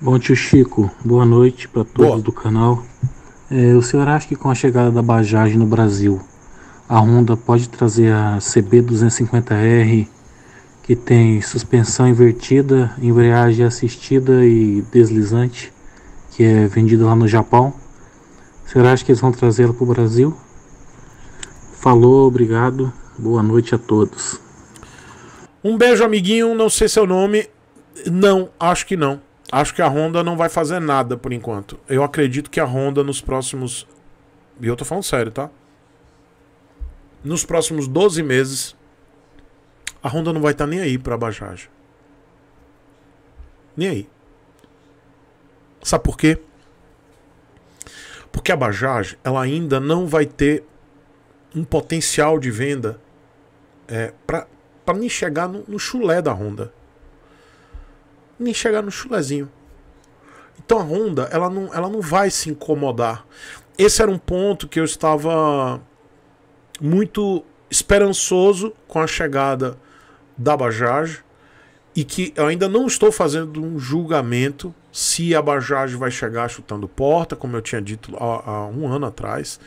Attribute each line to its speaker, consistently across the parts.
Speaker 1: Bom, tio Chico, boa noite para todos boa. do canal. É, o senhor acha que com a chegada da Bajaj no Brasil, a Honda pode trazer a CB250R, que tem suspensão invertida, embreagem assistida e deslizante, que é vendida lá no Japão? O senhor acha que eles vão trazê-la para o Brasil? Falou, obrigado, boa noite a todos. Um beijo, amiguinho, não sei seu nome. Não, acho que não acho que a Honda não vai fazer nada por enquanto. Eu acredito que a Honda nos próximos. E eu tô falando sério, tá? Nos próximos 12 meses, a Honda não vai estar tá nem aí pra Bajaj. Nem aí. Sabe por quê? Porque a Bajaj, ela ainda não vai ter um potencial de venda é, para nem chegar no, no chulé da Honda nem chegar no chulezinho. Então a Honda, ela não, ela não vai se incomodar. Esse era um ponto que eu estava muito esperançoso com a chegada da Bajaj e que eu ainda não estou fazendo um julgamento se a Bajaj vai chegar chutando porta, como eu tinha dito há, há um ano atrás,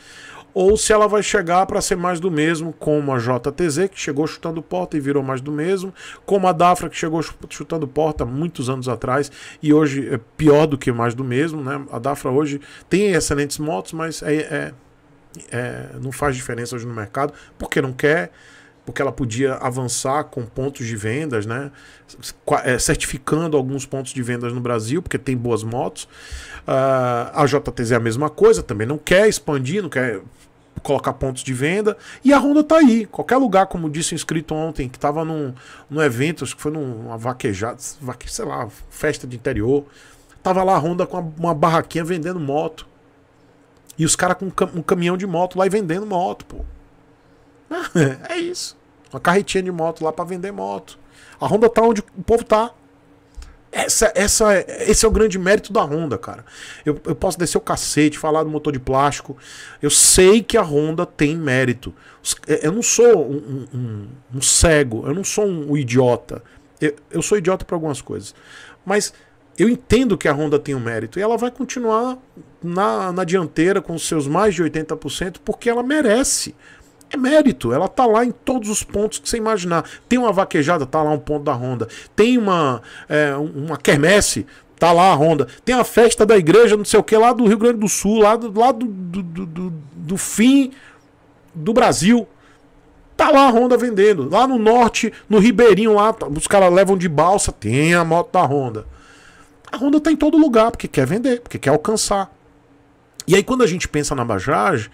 Speaker 1: ou se ela vai chegar para ser mais do mesmo, como a JTZ, que chegou chutando porta e virou mais do mesmo, como a Dafra, que chegou chutando porta muitos anos atrás e hoje é pior do que mais do mesmo. Né? A Dafra hoje tem excelentes motos, mas é, é, é não faz diferença hoje no mercado, porque não quer porque ela podia avançar com pontos de vendas, né? É, certificando alguns pontos de vendas no Brasil, porque tem boas motos. Ah, a JTZ é a mesma coisa, também não quer expandir, não quer colocar pontos de venda. E a Honda tá aí. Qualquer lugar, como disse o inscrito ontem, que estava num, num evento, acho que foi numa vaquejada, vaque, sei lá, festa de interior. Tava lá a Honda com uma, uma barraquinha vendendo moto. E os caras com um, cam um caminhão de moto lá e vendendo moto, pô. é isso. Uma carretinha de moto lá para vender moto. A Honda tá onde o povo tá. Essa, essa, esse é o grande mérito da Honda, cara. Eu, eu posso descer o cacete, falar do motor de plástico. Eu sei que a Honda tem mérito. É, eu não sou um, um, um cego, eu não sou um, idiota. Eu, eu sou idiota para algumas coisas. Mas eu entendo que a Honda tem um mérito. E ela vai continuar na, na dianteira com seus mais de 80%, porque ela merece é mérito. Ela tá lá em todos os pontos que você imaginar. Tem uma vaquejada, tá lá um ponto da Honda. Tem uma, é, uma quermesse, tá lá a Honda. Tem a festa da igreja, não sei o que, lá do Rio Grande do Sul, lá do, lá do, do, do, do fim do Brasil. Tá lá a Honda vendendo. Lá no norte, no Ribeirinho, lá, tá, os caras levam de balsa, tem a moto da Honda. A Honda tá em todo lugar, porque quer vender, porque quer alcançar. E aí, quando a gente pensa na Bajaj,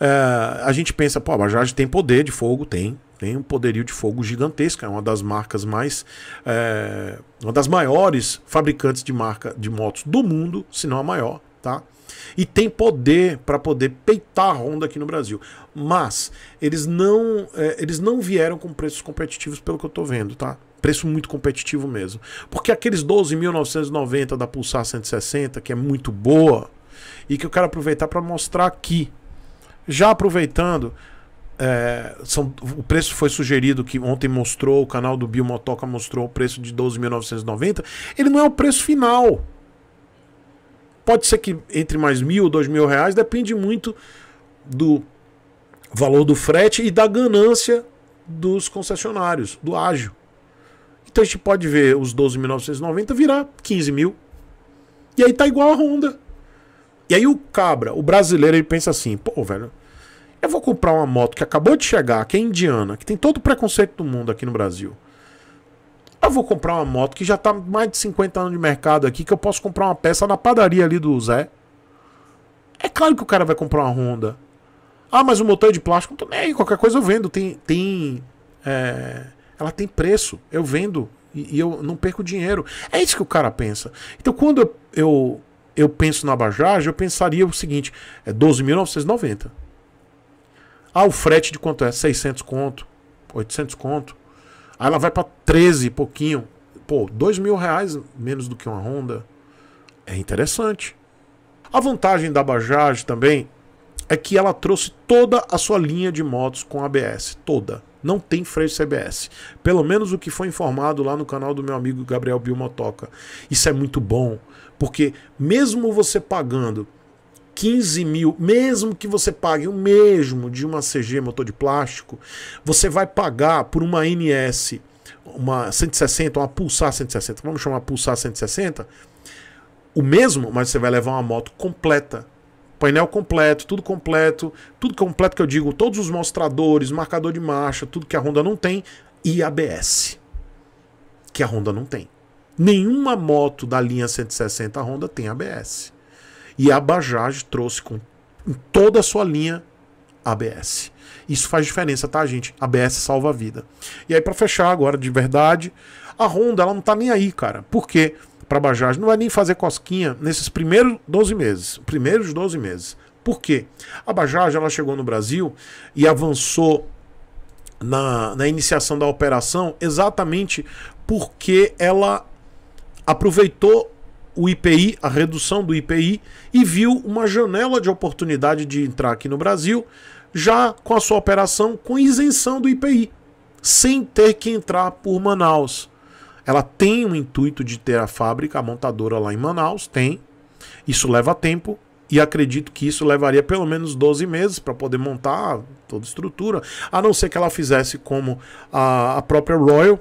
Speaker 1: é, a gente pensa, pô, a Bajaj tem poder de fogo, tem. Tem um poderio de fogo gigantesco, é uma das marcas mais. É, uma das maiores fabricantes de marca de motos do mundo, se não a maior, tá? E tem poder para poder peitar a Honda aqui no Brasil. Mas eles não, é, eles não vieram com preços competitivos, pelo que eu tô vendo, tá? preço muito competitivo mesmo. Porque aqueles 12.990 da Pulsar 160, que é muito boa, e que eu quero aproveitar para mostrar aqui. Já aproveitando, é, são, o preço foi sugerido que ontem mostrou, o canal do Biomotoca mostrou o preço de 12.990. Ele não é o preço final. Pode ser que entre mais mil, dois mil reais, depende muito do valor do frete e da ganância dos concessionários, do ágio. Então a gente pode ver os 12.990 virar 15 mil. E aí tá igual a Honda. E aí o cabra, o brasileiro, ele pensa assim: pô, velho, eu vou comprar uma moto que acabou de chegar, que é indiana, que tem todo o preconceito do mundo aqui no Brasil. Eu vou comprar uma moto que já tá mais de 50 anos de mercado aqui, que eu posso comprar uma peça na padaria ali do Zé. É claro que o cara vai comprar uma Honda. Ah, mas o motor é de plástico. Não tô nem aí, qualquer coisa eu vendo. Tem. tem é... Ela tem preço. Eu vendo. E, e, eu não perco dinheiro. É isso que o cara pensa. Então quando eu, eu eu penso na Bajaj, eu pensaria o seguinte: é 12.990. Ah, o frete de quanto é? 600 conto, 800 conto. Aí ela vai para 13 pouquinho. Pô, 2 mil reais menos do que uma Honda. É interessante. A vantagem da Bajaj também é que ela trouxe toda a sua linha de motos com ABS, toda. Não tem freio CBS. Pelo menos o que foi informado lá no canal do meu amigo Gabriel Bilmotoca. Isso é muito bom. Porque mesmo você pagando 15 mil, mesmo que você pague o mesmo de uma CG motor de plástico, você vai pagar por uma NS, uma 160, uma Pulsar 160, vamos chamar Pulsar 160, o mesmo, mas você vai levar uma moto completa. Painel completo, tudo completo, tudo completo que eu digo, todos os mostradores, marcador de marcha, tudo que a Honda não tem e ABS, que a Honda não tem. Nenhuma moto da linha 160 Honda tem ABS. E a Bajaj trouxe com em toda a sua linha ABS. Isso faz diferença, tá, gente? ABS salva a vida. E aí para fechar agora de verdade, a Honda ela não tá nem aí, cara. Por quê? Pra Bajaj não vai nem fazer cosquinha nesses primeiros 12 meses, primeiros 12 meses. Por quê? A Bajaj ela chegou no Brasil e avançou na, na iniciação da operação exatamente porque ela aproveitou o IPI, a redução do IPI, e viu uma janela de oportunidade de entrar aqui no Brasil, já com a sua operação com isenção do IPI, sem ter que entrar por Manaus. Ela tem o intuito de ter a fábrica, a montadora lá em Manaus, tem. Isso leva tempo, e acredito que isso levaria pelo menos 12 meses para poder montar toda a estrutura, a não ser que ela fizesse como a, a própria Royal,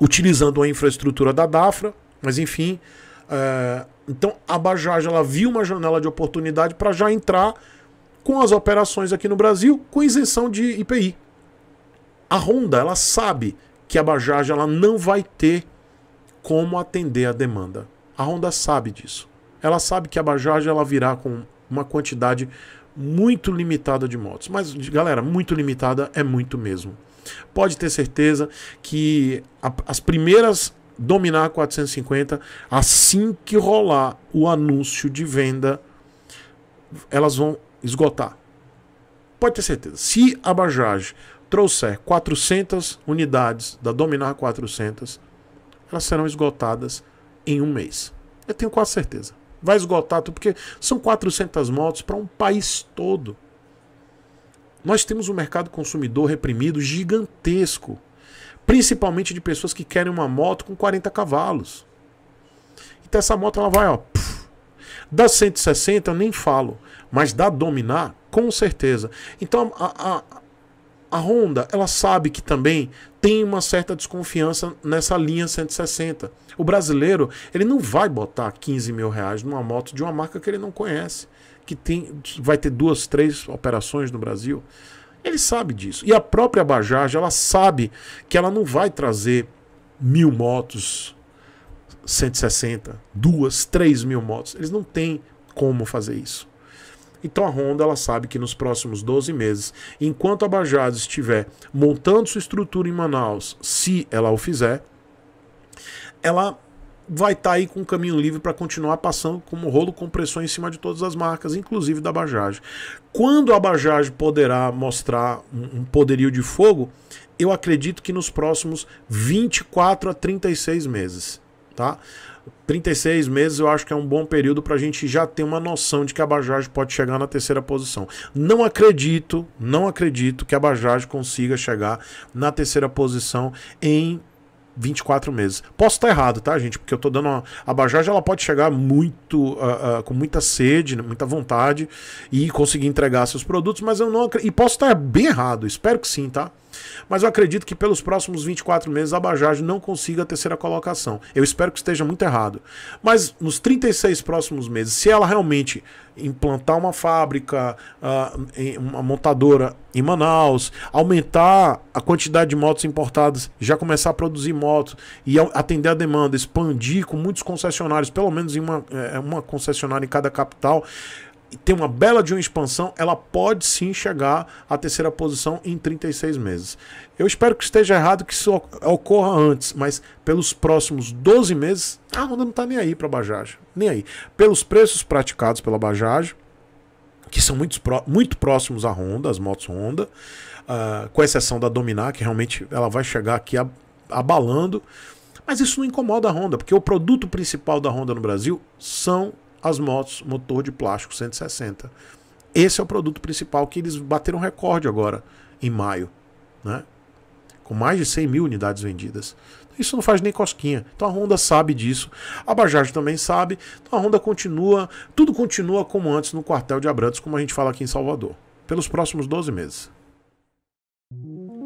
Speaker 1: utilizando a infraestrutura da Dafra, mas enfim. É, então a Bajaj ela viu uma janela de oportunidade para já entrar com as operações aqui no Brasil com isenção de IPI. A Honda ela sabe que a Bajaj ela não vai ter como atender a demanda. A Honda sabe disso. Ela sabe que a Bajaj ela virá com uma quantidade muito limitada de motos. Mas, galera, muito limitada é muito mesmo. Pode ter certeza que a, as primeiras dominar 450, assim que rolar o anúncio de venda, elas vão esgotar. Pode ter certeza. Se a Bajaj trouxer 400 unidades da Dominar 400, elas serão esgotadas em um mês. Eu tenho quase certeza vai esgotar tudo, porque são 400 motos para um país todo. Nós temos um mercado consumidor reprimido gigantesco, principalmente de pessoas que querem uma moto com 40 cavalos. Então essa moto ela vai, ó, puf, dá 160 eu nem falo, mas dá dominar com certeza. Então a, a, a Honda, ela sabe que também tem uma certa desconfiança nessa linha 160. O brasileiro, ele não vai botar 15 mil reais numa moto de uma marca que ele não conhece, que tem, vai ter duas, três operações no Brasil. Ele sabe disso. E a própria Bajaj, ela sabe que ela não vai trazer mil motos 160, duas, três mil motos. Eles não têm como fazer isso. Então a Honda ela sabe que nos próximos 12 meses, enquanto a Bajaj estiver montando sua estrutura em Manaus, se ela o fizer, ela vai estar tá aí com o caminho livre para continuar passando como rolo compressor em cima de todas as marcas, inclusive da Bajaj. Quando a Bajaj poderá mostrar um, um poderio de fogo, eu acredito que nos próximos 24 a 36 meses, tá? 36 meses eu acho que é um bom período para a gente já ter uma noção de que a Bajaj pode chegar na terceira posição. Não acredito, não acredito que a Bajaj consiga chegar na terceira posição em 24 meses. Posso estar errado, tá, gente? Porque eu estou dando uma... a Bajaj ela pode chegar muito uh, uh, com muita sede, né, muita vontade e conseguir entregar seus produtos, mas eu não acredito. E posso estar bem errado. Espero que sim, tá? Mas eu acredito que pelos próximos 24 meses a Bajaj não consiga a terceira colocação. Eu espero que esteja muito errado. Mas nos 36 próximos meses, se ela realmente implantar uma fábrica, ah, uma montadora em Manaus, aumentar a quantidade de motos importadas, já começar a produzir motos e atender a demanda, expandir com muitos concessionários, pelo menos em uma, é, uma concessionária em cada capital tem uma bela de uma expansão, ela pode sim chegar à terceira posição em 36 meses. Eu espero que esteja errado que isso ocorra antes, mas pelos próximos 12 meses, a Honda não está nem aí para a Bajaj. Nem aí. Pelos preços praticados pela Bajaj, que são muito, muito próximos à Honda, as motos Honda, uh, com exceção da Dominar, que realmente ela vai chegar aqui abalando. Mas isso não incomoda a Honda, porque o produto principal da Honda no Brasil são as motos motor de plástico 160. Esse é o produto principal que eles bateram recorde agora, em maio, né? com mais de 100 mil unidades vendidas. Isso não faz nem cosquinha. Então a Honda sabe disso, a Bajaj também sabe. Então a Honda continua, tudo continua como antes no quartel de Abrantes, como a gente fala aqui em Salvador, pelos próximos 12 meses.